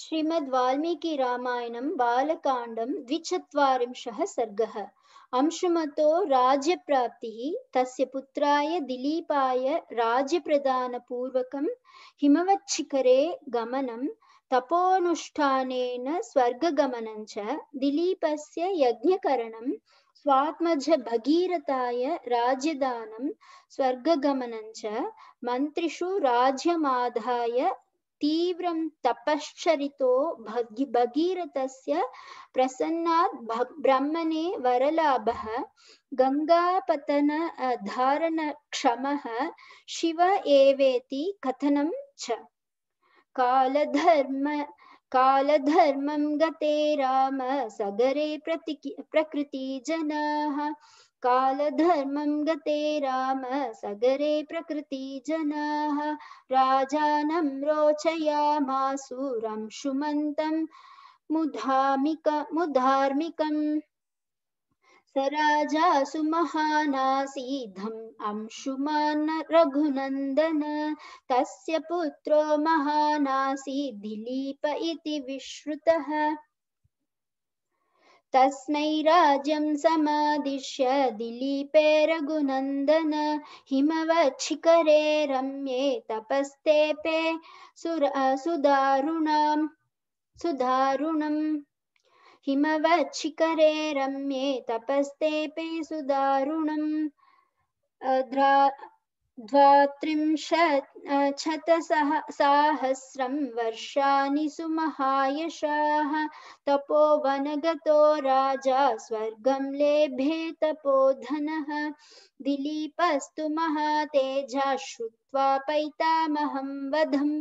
श्रीमद् वाल्मीकि रामायणं बालकाण्डं द्विचत्वारिंशः सर्गः अंशुमतो राज्यप्राप्तिः तस्य पुत्राय दिलीपाय राज्यप्रदानपूर्वकं हिमवच्छिखरे गमनं तपोनुष्ठानेन स्वर्गगमनं च दिलीपस्य यज्ञकरणं स्वात्मज भगीरथाय राज्यदानं स्वर्गगमनं च मन्त्रिषु राज्यमाधाय तीव्रं तपश्चरितो भगी भगीरथस्य प्रसन्नात् ब्रह्मणे वरलाभः धारण धारणक्षमः शिव एवेति कथनं च कालधर्म कालधर्मं गते राम सगरे प्रकृति प्रकृतिजनाः कालधर्मं गते राम सगरे प्रकृतिजनाः राजानं रोचयामासुरं सुमन्तं मुधामिक मुधार्मिकम् स राजा सुमहानासीद्धम् अंशुमान् रघुनन्दन तस्य पुत्रो दिलीप इति विश्रुतः तस्मै राज्यं समादिश्य दिलीपे रघुनन्दन हिमवच्छिखरे रम्ये तपस्तेपे सुर सुदारुणां सुदारुणम् हिमवच्छिखरे रम्ये तपस्तेपे सुदारुणम् द्रा द्वात्रिंशत् शतसह साहस्रं वर्षाणि सुमहायशाः तपोवनगतो राजा स्वर्गं लेभे तपोधनः दिलीपस्तु महातेजा श्रुत्वा पैतामहं वधम्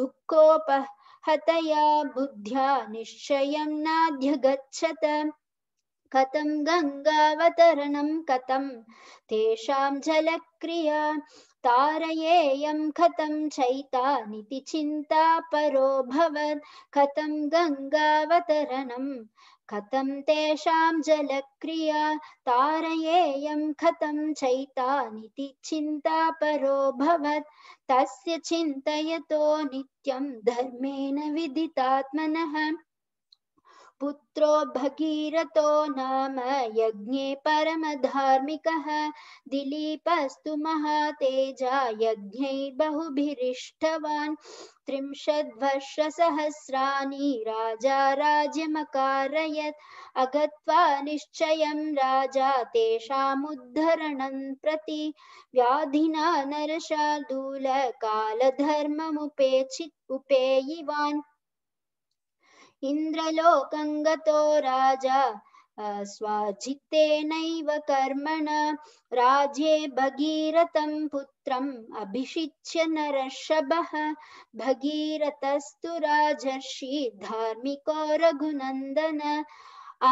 दुःखोपहतया बुद्ध्या निश्चयं नाध्य गच्छत कथं गङ्गावतरणं कथं तेषां जलक्रिया तारयेयं कथं चैतानिति चिन्ता परो भवत् कथं गङ्गावतरणं कथं तेषां जलक्रिया तारयेयं कथं चैतानिति चिन्ता परो भवत् तस्य चिन्तयतो नित्यं धर्मेण विदितात्मनः पुत्रो भगीरथो नाम यज्ञे परम परमधार्मिकः दिलीपस्तु महातेजा यज्ञै बहुभिरिष्टवान् त्रिंशद्वर्षसहस्राणि राजा राज्यमकारयत् अगत्वा निश्चयं राजा तेषामुद्धरणं प्रति व्याधिना नरशार्दूलकालधर्ममुपेचि उपेयिवान् इन्द्रलोकङ्गतो राजा स्वाजित्तेनैव कर्मण राज्ये भगीरथं पुत्रम् अभिषिच्य नरशभः भगीरथस्तु राजर्षि धार्मिको रघुनन्दन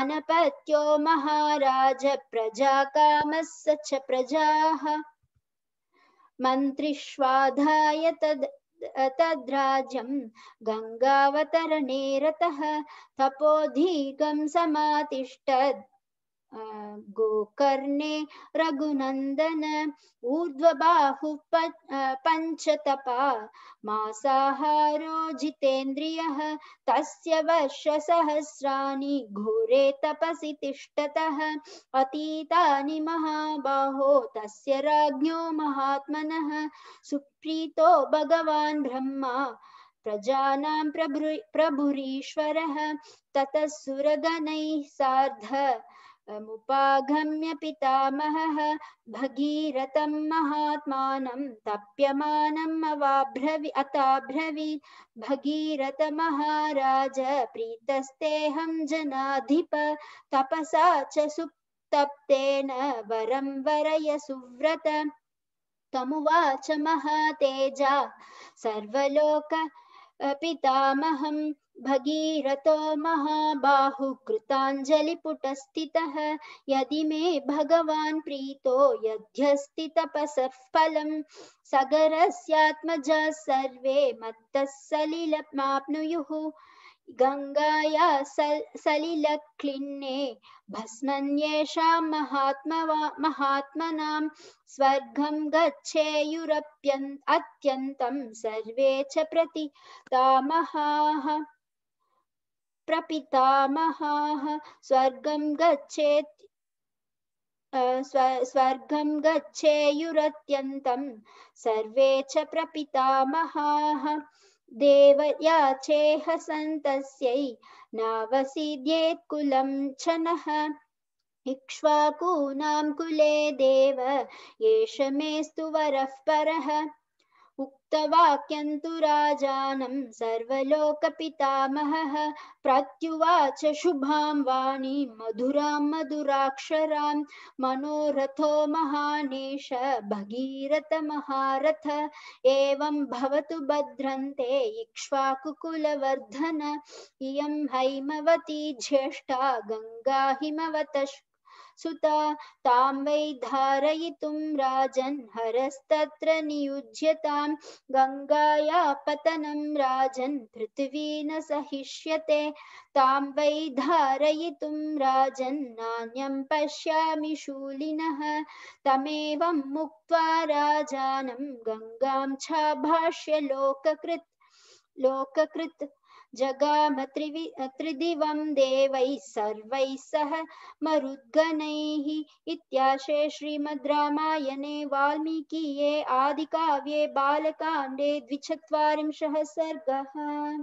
अनपत्यो महाराज प्रजा कामः स च प्रजाः मन्त्रिष्वाधाय तद् तद्राजं गङ्गावतरणे रतः तपोधीकं समातिष्ठत् गोकर्णे रघुनन्दन ऊर्ध्वबाहुः पञ्चतपा मासाहारो जितेन्द्रिय तस्य वर्षसहस्राणि घोरे तपसि तिष्ठतः अतीतानि महाबाहो तस्य राज्ञो महात्मनः सुप्रीतो भगवान् ब्रह्मा प्रजानां प्रभु प्रभुरीश्वरः ततः सुरगणैः सार्ध मुपागम्य पितामहः भगीरथं महात्मानं तप्यमानम् भगीरथ महाराज भगीरथमहाराज प्रीतस्तेऽहं जनाधिप तपसा च सुप्तप्तेन वरं वरय सुव्रत तमुवाच महातेजा सर्वलोक पितामहं भगीरथो महाबाहुकृताञ्जलिपुटस्थितः यदि मे भगवान् प्रीतो यध्यस्थितपसः फलं सगरस्यात्मजः सर्वे मत्तः सलिलमाप्नुयुः गङ्गाया सल सलिलक्लिन्ने भस्मन्येषां महात्मवा महात्मनां स्वर्गं गच्छेयुरप्यन् अत्यन्तं सर्वे च प्रति तामहाः प्रपितामहाः स्वर्गं गच्छेत् स्वर्गं गच्छेयुरत्यन्तं सर्वे च प्रपितामहाः देवया चेह सन्तस्यै कुलं छनः इक्ष्वाकूनां कुले देव एष मेऽस्तु वरः परः तवाक्यं तु राजानं सर्वलोकपितामहः प्रत्युवाच शुभां वाणी मधुरां मधुराक्षरां मनोरथो महानेश भगीरथमहारथ एवं भवतु भद्रन्ते इक्ष्वाकुकुलवर्धन इयं हैमवती ज्येष्ठा गङ्गा हिमवतश्च सुता तां वै धारयितुं राजन् हरस्तत्र नियुज्यतां गङ्गाया पतनं राजन् पृथिवी न सहिष्यते तां वै धारयितुं राजन् नान्यं पश्यामि शूलिनः तमेवं मुक्त्वा राजानं गङ्गां छाभाष्य लोककृत् लोककृत् जगाम त्रिवि त्रिदिवं देवैः सर्वैः सह मरुद्गणैः इत्याशे श्रीमद् रामायणे वाल्मीकीये आदिकाव्ये बालकाण्डे द्विचत्वारिंशः सर्गः